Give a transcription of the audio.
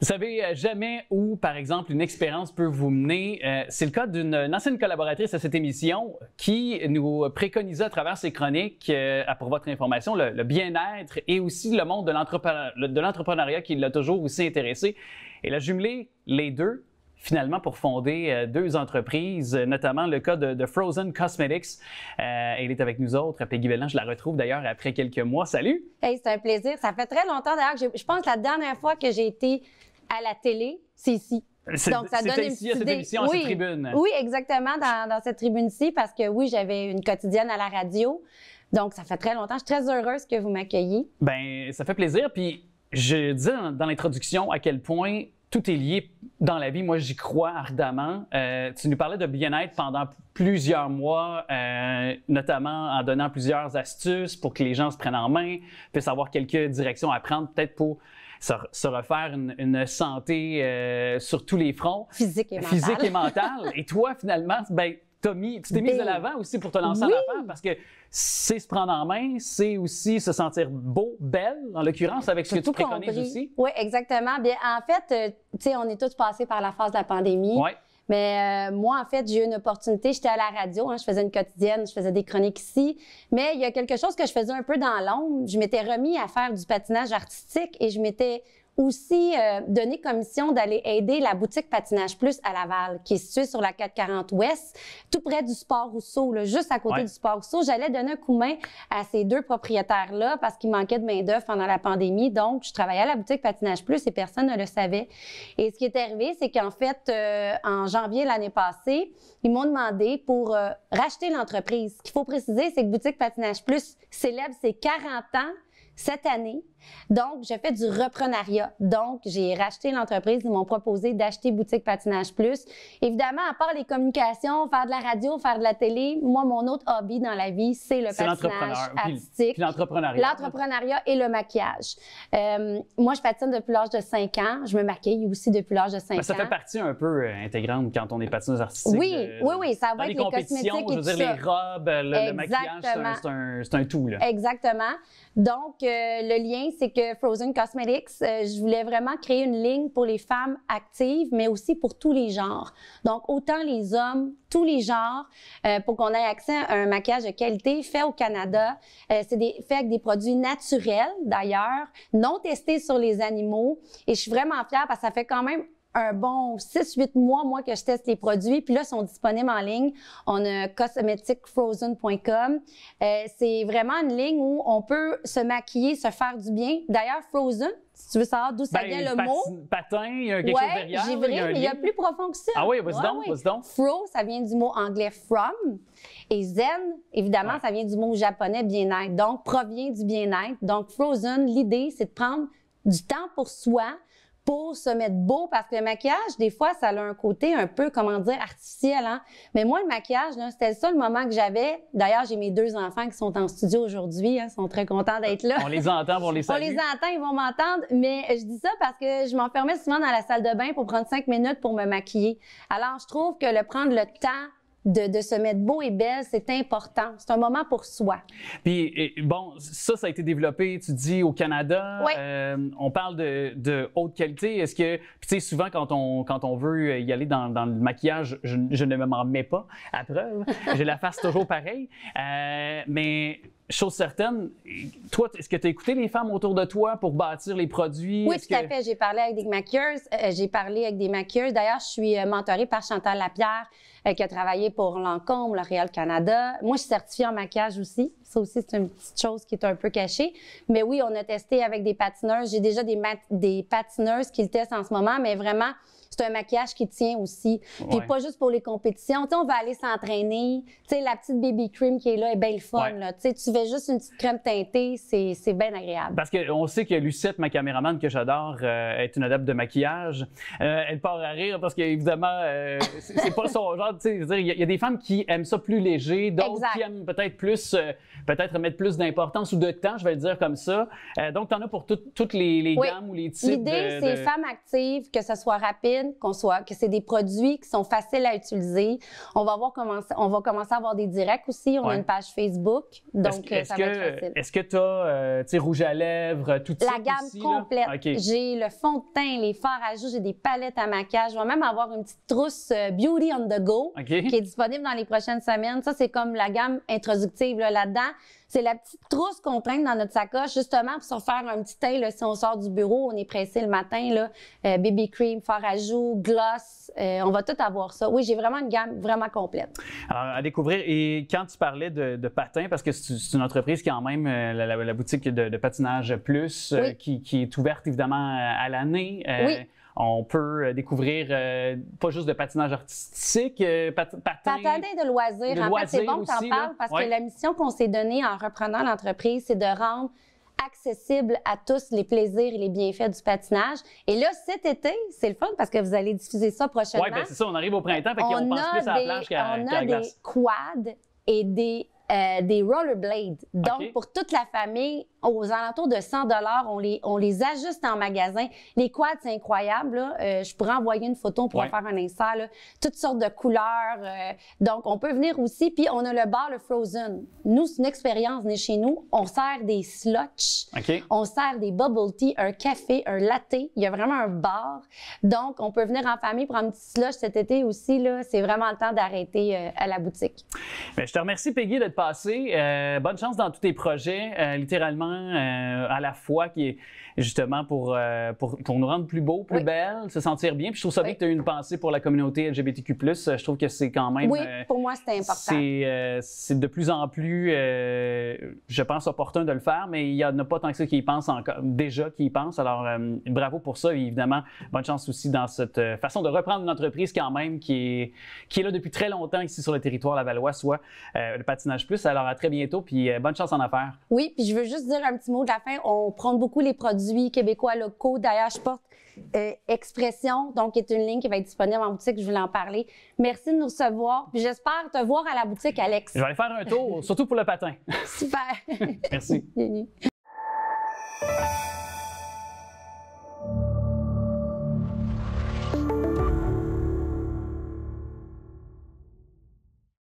Vous savez euh, jamais où, par exemple, une expérience peut vous mener. Euh, c'est le cas d'une ancienne collaboratrice à cette émission qui nous préconisait à travers ses chroniques, euh, pour votre information, le, le bien-être et aussi le monde de l'entrepreneuriat qui l'a toujours aussi intéressé. Elle a jumelé les deux finalement pour fonder euh, deux entreprises, euh, notamment le cas de, Frozen Cosmetics. Euh, elle est avec nous autres, Peggy Bellin. Je la retrouve d'ailleurs après quelques mois. Salut! Hey, c'est un plaisir. Ça fait très longtemps d'ailleurs que je pense que la dernière fois que j'ai été à la télé, c'est ici. Donc, ça donne une ici, à émission, oui, cette tribune. Oui, exactement, dans, cette tribune-ci, parce que oui, j'avais une quotidienne à la radio. Donc, ça fait très longtemps. Je suis très heureuse que vous m'accueilliez. Ben, ça fait plaisir. Puis, je disais dans l'introduction à quel point tout est lié dans la vie. Moi, j'y crois ardemment. Euh, tu nous parlais de bien-être pendant plusieurs mois, euh, notamment en donnant plusieurs astuces pour que les gens se prennent en main, puissent avoir quelques directions à prendre, peut-être pour se, refaire une, santé euh, sur tous les fronts. Physique et mentale. Physique et mentale. et toi, finalement, ben, tu t'es mise de ben, l'avant aussi pour te lancer à la parce que c'est se prendre en main, c'est aussi se sentir beau, belle, en l'occurrence, avec ce que tu préconises aussi. Oui, exactement. Bien, en fait, euh, tu sais, on est tous passés par la phase de la pandémie. Mais euh, moi, en fait, j'ai eu une opportunité. J'étais à la radio, hein, je faisais une quotidienne, je faisais des chroniques ici. Mais il y a quelque chose que je faisais un peu dans l'ombre. Je m'étais remis à faire du patinage artistique et je m'étais aussi euh, donné commission d'aller aider la boutique Patinage Plus à Laval, qui est située sur la 440 Ouest, tout près du Sport Rousseau, là, juste à côté du Sport Rousseau. J'allais donner un coup de main à ces deux propriétaires-là parce qu'il manquait de main-d'œuvre pendant la pandémie. Donc, je travaillais à la boutique Patinage Plus et personne ne le savait. Et ce qui est arrivé, c'est qu'en fait, euh, en janvier l'année passée, ils m'ont demandé pour euh, racheter l'entreprise. Ce qu'il faut préciser, c'est que Boutique Patinage Plus célèbre ses 40 ans cette année. Donc, je fais du reprenariat. Donc, j'ai racheté l'entreprise. Ils m'ont proposé d'acheter Boutique Patinage Plus. Évidemment, à part les communications, faire de la radio, faire de la télé, moi, mon autre hobby dans la vie, c'est le patinage artistique. l'entrepreneuriat. L'entrepreneuriat et le maquillage. Euh, moi, je patine depuis l'âge de 5 ans. Je me maquille aussi depuis l'âge de 5 ans. Ça fait partie un peu euh, intégrante quand on est patineuse artistique. Oui, oui, oui. Ça va être les, compétitions, les robes, le, maquillage, c'est un, tout. Exactement. Donc, euh, le lien, c'est que Frozen Cosmetics, euh, je voulais vraiment créer une ligne pour les femmes actives, mais aussi pour tous les genres. Donc, autant les hommes, tous les genres, euh, pour qu'on ait accès à un maquillage de qualité fait au Canada. Euh, c'est fait avec des produits naturels, d'ailleurs, non testés sur les animaux. Et je suis vraiment fière parce que ça fait quand même un bon 6-8 mois, moi, que je teste les produits. Puis là, ils sont disponibles en ligne. On a cosmeticfrozen.com. Euh, c'est vraiment une ligne où on peut se maquiller, se faire du bien. D'ailleurs, Frozen, si tu veux savoir d'où ça ben, vient le mot. Patin, il y a quelque ouais, chose derrière. il y a y a plus profond que ça. Ah oui, vas-y donc, donc, Fro, ça vient du mot anglais from. Et zen, évidemment, ça vient du mot japonais bien-être. Donc, provient du bien-être. Donc, frozen, l'idée, c'est de prendre du temps pour soi, pour se mettre beau parce que le maquillage, des fois, ça a un côté un peu, comment dire, artificiel. Hein? Mais moi, le maquillage, c'était ça le moment que j'avais. D'ailleurs, j'ai mes deux enfants qui sont en studio aujourd'hui. Hein, ils sont très contents d'être là. On les entend, on les On les entend, ils vont m'entendre. Mais je dis ça parce que je m'enfermais souvent dans la salle de bain pour prendre cinq minutes pour me maquiller. Alors, je trouve que le prendre le temps de, se mettre beau et belle, c'est important. C'est un moment pour soi. Puis, bon, ça, ça a été développé, tu dis, au Canada. Oui. Euh, on parle de, de haute qualité. Est-ce que, tu sais, souvent, quand on, quand on veut y aller dans, le maquillage, je, ne m'en mets pas, à preuve. J'ai la face toujours pareil. Euh, mais chose certaine, toi, est-ce que tu as écouté les femmes autour de toi pour bâtir les produits? Oui, tout à fait. J'ai parlé avec des maquilleuses. Euh, j'ai parlé avec des maquilleuses. D'ailleurs, je suis euh, mentorée par Chantal Lapierre, euh, qui a travaillé pour Lancôme, L'Oréal Canada. Moi, je suis certifiée en maquillage aussi. Ça aussi, c'est une petite chose qui est un peu cachée. Mais oui, on a testé avec des patineuses. J'ai déjà des, des patineuses qui le testent en ce moment, mais vraiment c'est un maquillage qui tient aussi. Puis pas juste pour les compétitions. sais, on va aller s'entraîner. Tu sais, la petite baby cream qui est là est belle fun. Là. Tu fais juste une petite crème teintée, c'est bien agréable. Parce qu'on sait que Lucette, ma caméraman que j'adore, euh, est une adepte de maquillage. Euh, elle part à rire parce qu'évidemment, euh, c'est pas son genre. Il y, a des femmes qui aiment ça plus léger, d'autres qui aiment peut-être plus, peut-être mettre plus d'importance ou de temps, je vais le dire comme ça. donc, tu en as pour toutes les, les gammes ou les types. L'idée, c'est femmes actives, que ce soit rapide qu'on soit, que c'est des produits qui sont faciles à utiliser. On va, on va commencer à avoir des directs aussi. On a une page Facebook. Donc, euh, est-ce, ça va que, être facile. Est-ce que euh, tu as sais, rouge à lèvres, euh, tout ça? La gamme complète. J'ai le fond de teint, les fards à joues, j'ai des palettes à maquillage. Je vais même avoir une petite trousse Beauty on the Go qui est disponible dans les prochaines semaines. Ça, c'est comme la gamme introductive là-dedans. C'est la petite trousse qu'on traîne dans notre sacoche, justement, pour se faire un petit teint. Là, si on sort du bureau, on est pressé le matin. Là, euh, baby cream, fard à joues, gloss, euh, on va tout avoir ça. Oui, j'ai vraiment une gamme vraiment complète. Alors, à découvrir. Et quand tu parlais de, de patins, parce que c'est une entreprise qui a quand même euh, la, boutique de, patinage plus, qui, qui, est ouverte évidemment à l'année. oui. On peut euh, découvrir euh, pas juste de patinage artistique, euh, patinage de loisirs. en fait, c'est bon que tu en parles parce que la mission qu'on s'est donnée en reprenant l'entreprise, c'est de rendre accessible à tous les plaisirs et les bienfaits du patinage. Et là, cet été, c'est le fun parce que vous allez diffuser ça prochainement. Oui, bien c'est ça, on arrive au printemps, fait on, plus à la plage qu'à On a des quads et des, rollerblades. Donc, pour toute la famille, aux alentours de 100 dollars. On les, on les ajuste en magasin. Les quads, c'est incroyable. Là. Euh, je pourrais envoyer une photo pour pourrait faire un insert. Toutes sortes de couleurs. Euh, donc, on peut venir aussi. Puis, on a le bar, le Frozen. Nous, c'est une expérience née chez nous. On sert des slotch. On sert des bubble tea, un café, un latte. Il y a vraiment un bar. Donc, on peut venir en famille prendre un petit slotch cet été aussi. C'est vraiment le temps d'arrêter euh, à la boutique. Bien, je te remercie, Peggy, d'être passer. bonne chance dans tous tes projets. littéralement, euh, à la fois qui est justement pour, euh, pour, nous rendre plus beaux, plus belle, belles, se sentir bien. Puis je trouve ça bien que tu as une pensée pour la communauté LGBTQ. Euh, je trouve que c'est quand même. Oui, pour moi, c'est important. C'est de plus en plus, je pense, opportun de le faire, mais il n'y en a pas tant que ça qui y pensent encore, déjà qui y pensent. Alors, bravo pour ça. Et évidemment, bonne chance aussi dans cette façon de reprendre une entreprise quand même qui est, qui est là depuis très longtemps ici sur le territoire la Valois, soit le Patinage Plus. Alors, à très bientôt, puis bonne chance en affaires. Oui, puis je veux juste dire un petit mot de la fin, on prend beaucoup les produits québécois locaux. D'ailleurs, je porte euh, Expression, donc qui est une ligne qui va être disponible en boutique. Je voulais en parler. Merci de nous recevoir. J'espère te voir à la boutique, Alex. Je vais aller faire un tour, surtout pour le patin. Super. Merci.